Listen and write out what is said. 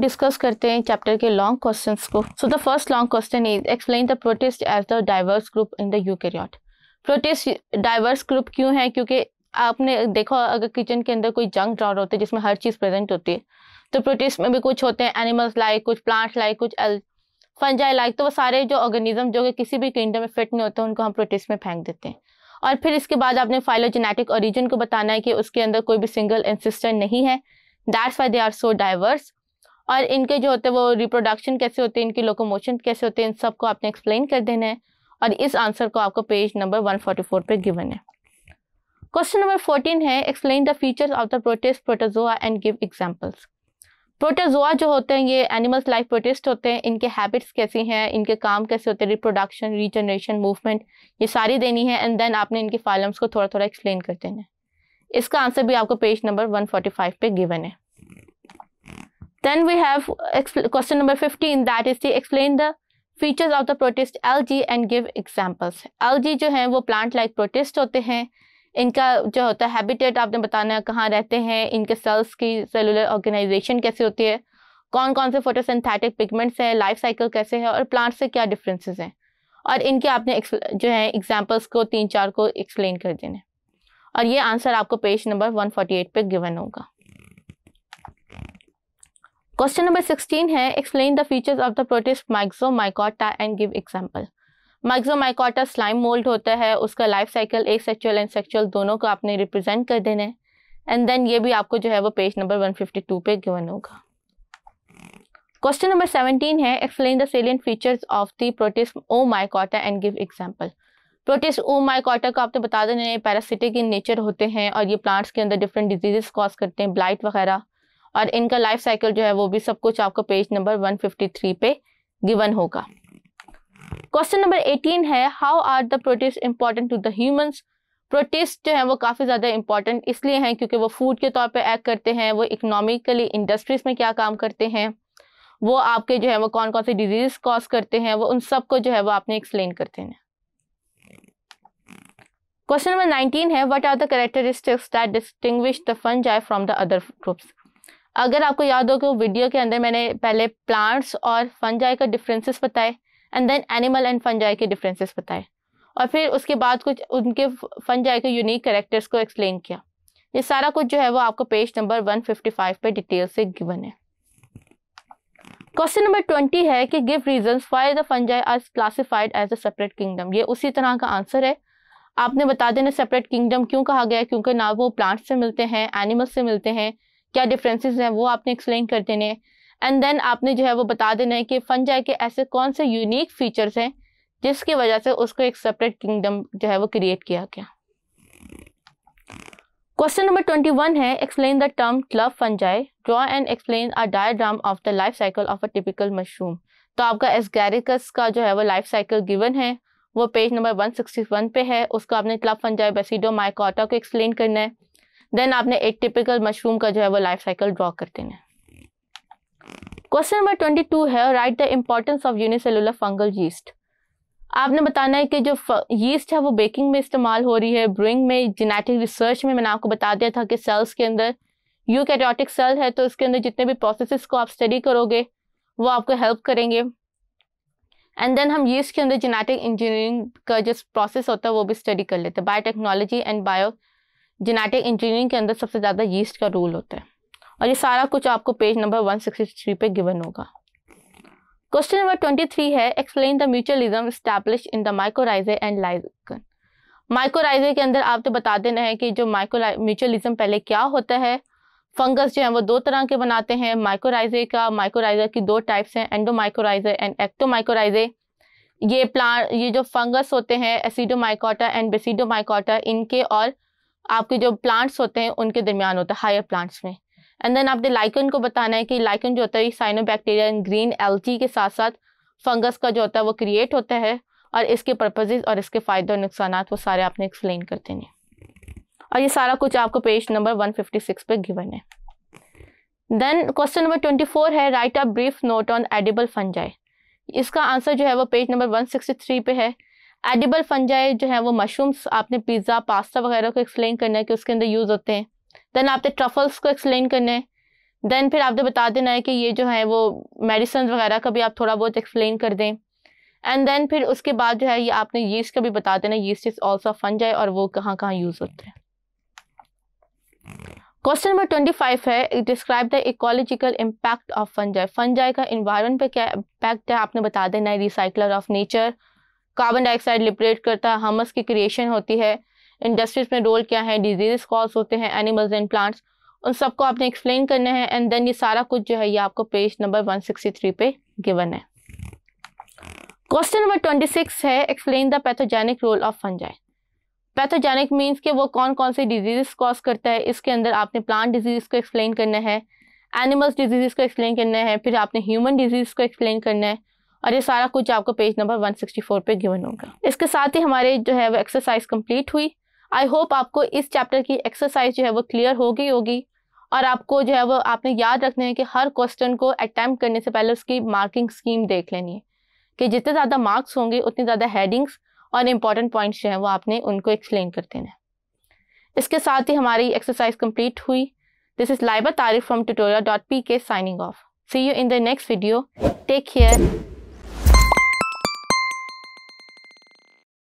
Discuss करते हैं chapter के लॉन्ग क्वेश्चन को so the first long question is explain the protist as the diverse group in the eukaryote protist diverse group क्यों है क्योंकि आपने देखो अगर किचन के अंदर कोई जंक ड्रॉर होते हैं जिसमें हर चीज़ प्रेजेंट होती है तो प्रोटेस्ट में भी कुछ होते हैं एनिमल्स लाइक कुछ प्लांट्स लाइक कुछ फंजाई लाइक तो वो सारे जो ऑर्गेनिज्म जो कि किसी भी किंगडम में फिट नहीं होते उनको हम प्रोटेस्ट में फेंक देते हैं और फिर इसके बाद आपने फाइलोजेनेटिक ओरिजिन को बताना है कि उसके अंदर कोई भी सिंगल इंसिस्टेंट नहीं है that's why they are so diverse और इनके जो होते हैं वो रिप्रोडक्शन कैसे होते हैं इनकी लोकोमोशन कैसे होते हैं इन सबको आपने एक्सप्लेन कर देना है और इस आंसर को आपको पेज नंबर 144 पे गिवन है क्वेश्चन नंबर 14 है explain the features of the protist protozoa and give examples protozoa जो होते हैं ये एनिमल्स लाइफ प्रोटेस्ट होते हैं इनके हैबिट्स कैसी हैं इनके काम कैसे होते हैं रिप्रोडक्शन रीजनरेशन मूवमेंट ये सारी देनी है एंड देन आपने इनके फाइलम्स को थोड़ा थोड़ा एक्सप्लेन कर देना है इसका आंसर भी आपको पेज नंबर फाइव पे गिवन है Then we have question number 15 that is to explain the features of the protist जी and give examples algae जो हैं वो प्लांट लाइक प्रोटेस्ट होते हैं इनका जो होता है हैबिटेट आपने बताना कहाँ रहते हैं इनके सेल्स की सेलुलर ऑर्गेनाइजेशन कैसे होती है कौन कौन से फोटोसिंथेटिक पिगमेंट्स हैं लाइफ साइकिल कैसे हैं और प्लांट से क्या डिफरेंसेस हैं और इनके आपने जो है एग्जाम्पल्स को तीन चार को एक्सप्लेन कर देने और ये आंसर आपको page number one forty eight पर गिवन होगा क्वेश्चन नंबर 16 है explain the features of the protist myxomycota and give example. Myxomycota slime mould होता है उसका लाइफ साइकिल एक सेक्चुअल एंड सेक्चुअल दोनों को आपने रिप्रेजेंट कर देना है एंड देन ये भी आपको जो है वो पेज नंबर 152 पे गिवन होगा क्वेश्चन नंबर 17 है explain the salient features of the protist oomycota and give example protist oomycota को आपने बता देना है पैरासिटिक इन नेचर होते हैं और ये प्लांट्स के अंदर डिफरेंट डिजीजेस कॉज करते हैं ब्लाइट वगैरह और इनका लाइफ साइकिल जो है वो भी सब कुछ आपको पेज नंबर 153 पे गिवन होगा क्वेश्चन नंबर 18 है how are the protists important to the humans protists जो है वो काफ़ी ज़्यादा इंपॉर्टेंट इसलिए हैं क्योंकि वो फूड के तौर पे एक्ट करते हैं वो इकोनॉमिकली इंडस्ट्रीज में क्या काम करते हैं वो आपके जो है वो कौन कौन से डिजीज कॉज करते हैं वो उन सबको जो है वो आपने एक्सप्लेन करते हैं क्वेश्चन नंबर 19 है what are the characteristics that distinguish the fungi from the other groups अगर आपको याद हो कि वीडियो के अंदर मैंने पहले प्लांट्स और फनजाई का डिफरेंसेस बताए and then animal and fungi के डिफरेंसेस बताए और फिर उसके बाद कुछ उनके फनजाई के यूनिक करेक्टर्स को एक्सप्लेन किया ये सारा कुछ जो है वो आपको पेज नंबर 155 पे डिटेल से गिवन है क्वेश्चन नंबर ट्वेंटी है कि give reasons why the fungi are classified as a separate kingdom ये उसी तरह का आंसर है आपने बता देना सेपरेट किंगडम क्यों कहा गया है क्योंकि ना वो प्लांट्स से मिलते हैं एनिमल्स से मिलते हैं क्या डिफरेंसेस हैं वो आपने एक्सप्लेन कर देने हैं एंड देन आपने जो है वो बता देना है कि फनजाई के ऐसे कौन से यूनिक फीचर्स हैं जिसकी वजह से उसको एक सेपरेट किंगडम जो है वो क्रिएट किया गया क्वेश्चन नंबर ट्वेंटी वन है explain the term club fungi draw and explain a diagram of the life cycle of a typical mushroom तो आपका एसगैरिकस का जो है वो लाइफ साइकिल गिवन है वो पेज नंबर 161 पे है उसको आपने क्लब फनजाई बेसिडो माइकोटा को एक्सप्लेन करना है देन आपने एक टिपिकल मशरूम का जो है वो लाइफ साइकिल ड्रॉ कर देना है क्वेश्चन नंबर ट्वेंटी टू है write the importance of unicellular fungal yeast आपने बताना है कि जो यीस्ट है वो बेकिंग में इस्तेमाल हो रही है ब्रूइंग में जेनेटिक रिसर्च में मैंने आपको बता दिया था कि सेल्स के अंदर यू कैटोटिक सेल है तो इसके अंदर जितने भी प्रोसेसेस को आप स्टडी करोगे वो आपको हेल्प करेंगे एंड देन हम यीस्ट के अंदर जेनेटिक इंजीनियरिंग का जो प्रोसेस होता है वो भी स्टडी कर लेते हैं biotechnology and bio genetic engineering के अंदर सबसे ज़्यादा यीस्ट का रोल होता है और ये सारा कुछ आपको पेज नंबर 163 पे गिवन होगा क्वेश्चन नंबर 23 है explain the mutualism establish in the mycorrhizae and lichen mycorrhizae के अंदर आप तो बता देना है कि जो माइको म्यूचुअलिज्म पहले क्या होता है फंगस जो है वो दो तरह के बनाते हैं माइकोराइजे का माइक्रोराइजर की दो टाइप्स हैं एंडोमाइकोराइजे एंड एक्टोमाइकोराइजे ये प्लांट ये जो फंगस होते हैं एसिडोमाइकोटा एंड बेसिडोमाइकोटा इनके और आपके जो प्लांट्स होते हैं उनके दरमियान होता है हायर प्लांट्स में एंड देन आपने लाइकन को बताना है कि लाइकन जो होता है cyanobacteria and green algae के साथ साथ फंगस का जो होता है वो क्रिएट होता है और इसके पर्पजेज और इसके फ़ायदे और नुकसान वो सारे आपने एक्सप्लेन कर देने और ये सारा कुछ आपको पेज नंबर 156 पे गिवन है देन क्वेश्चन नंबर 24 है write a brief note on edible fungi इसका आंसर जो है वो पेज नंबर 163 पे है एडिबल फंजाई जो है वो मशरूम्स आपने पिज़्ज़ा पास्ता वगैरह को एक्सप्लेन करना है कि उसके अंदर यूज़ होते हैं देन आपने ट्रफल्स को एक्सप्लेन करना है देन फिर आपने बता देना है कि ये जो है वो मेडिसन वगैरह का भी आप थोड़ा बहुत एक्सप्लेन कर दें एंड देन फिर उसके बाद जो है ये आपने यीस्ट का भी बता देना यीस्ट इज़ ऑल्सो फंजाई और वो कहाँ कहाँ यूज़ होते हैं क्वेश्चन नंबर ट्वेंटी फाइव है describe the ecological impact of fungi fungi का इन्वायरमेंट पे क्या इम्पैक्ट है आपने बता देना है recycler of nature carbon dioxide liberate करता है हमस की क्रिएशन होती है इंडस्ट्रीज में रोल क्या है डिजीज कॉज होते हैं एनिमल्स एंड प्लांट्स उन सबको आपने एक्सप्लेन करना है एंड देन ये सारा कुछ जो है ये आपको पेज नंबर 163 पे गिवन है क्वेश्चन नंबर 26 है explain the pathogenic role of fungi pathogenic means के वो कौन कौन से डिजीज कॉज करता है इसके अंदर आपने प्लांट डिजीज को एक्सप्लेन करना है एनिमल्स डिजीज को एक्सप्लेन करना है फिर आपने ह्यूमन डिजीज को एक्सप्लेन करना है और ये सारा कुछ आपको पेज नंबर 164 पे गिवन होगा इसके साथ ही हमारे जो है वो एक्सरसाइज कंप्लीट हुई आई होप आपको इस चैप्टर की एक्सरसाइज जो है वो क्लियर हो गई होगी और आपको जो है वो आपने याद रखना है कि हर क्वेश्चन को अटैम्प्ट करने से पहले उसकी मार्किंग स्कीम देख लेनी है कि जितने ज़्यादा मार्क्स होंगे उतनी ज़्यादा हेडिंग्स और इम्पॉर्टेंट पॉइंट्स जो हैं वो आपने उनको एक्सप्लेन कर देना है इसके साथ ही हमारी एक्सरसाइज कम्प्लीट हुई this is Laiba Tarif from tutoria dot P K signing off see you in the next video take care